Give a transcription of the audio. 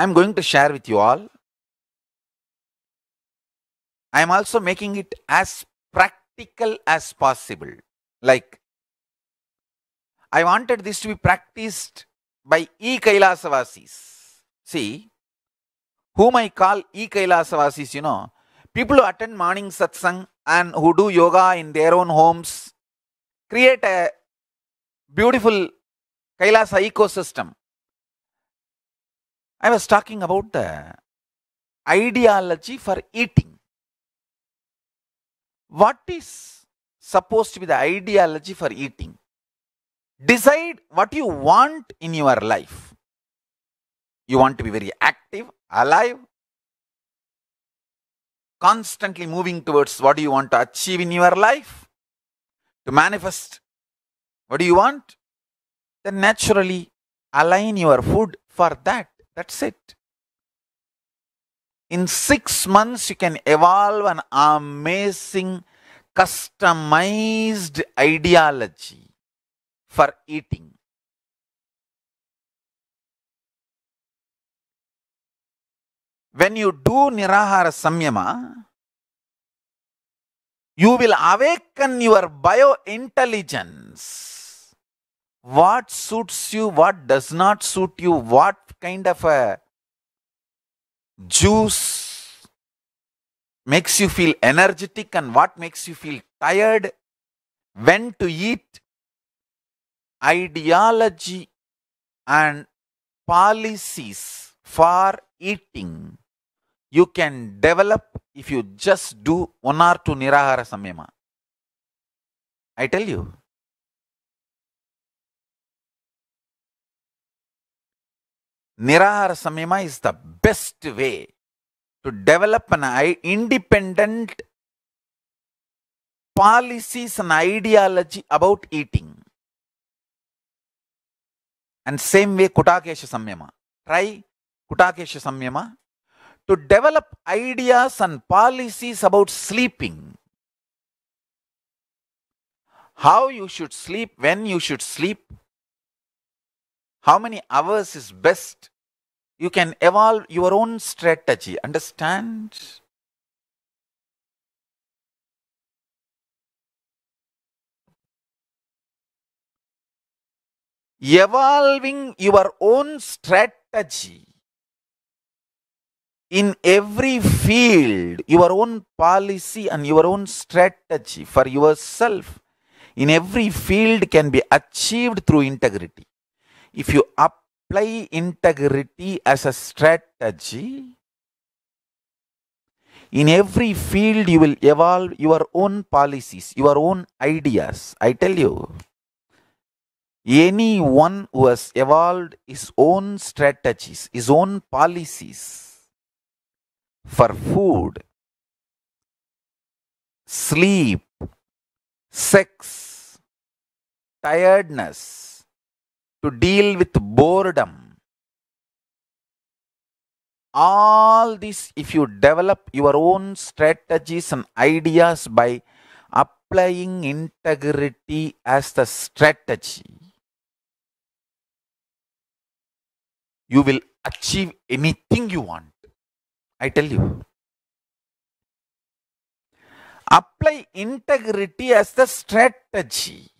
I'm going to share with you all. I'm also making it as practical as possible. Like, I wanted this to be practiced by E. Kailasavasis. See, whom I call E. Kailasavasis, you know, people who attend morning satsang and who do yoga in their own homes create a beautiful Kailasa ecosystem. I was talking about the ideology for eating. What is supposed to be the ideology for eating? Decide what you want in your life. You want to be very active, alive, constantly moving towards what you want to achieve in your life, to manifest what do you want, then naturally align your food for that. That's it. In six months, you can evolve an amazing customized ideology for eating. When you do Nirahara Samyama, you will awaken your bio intelligence what suits you, what does not suit you, what kind of a juice makes you feel energetic and what makes you feel tired, when to eat. Ideology and policies for eating you can develop if you just do one or two Nirahara Samyama. I tell you. Nirahara Samyama is the best way to develop an independent policies and ideology about eating. And same way Kutakesha Samyama. Try Kutakesha Samyama to develop ideas and policies about sleeping. How you should sleep, when you should sleep, how many hours is best. You can evolve your own strategy, understand? Evolving your own strategy in every field, your own policy and your own strategy for yourself in every field can be achieved through integrity if you apply integrity as a strategy, in every field you will evolve your own policies, your own ideas. I tell you, anyone who has evolved his own strategies, his own policies for food, sleep, sex, tiredness, to deal with boredom. All this, if you develop your own strategies and ideas by applying integrity as the strategy, you will achieve anything you want. I tell you. Apply integrity as the strategy.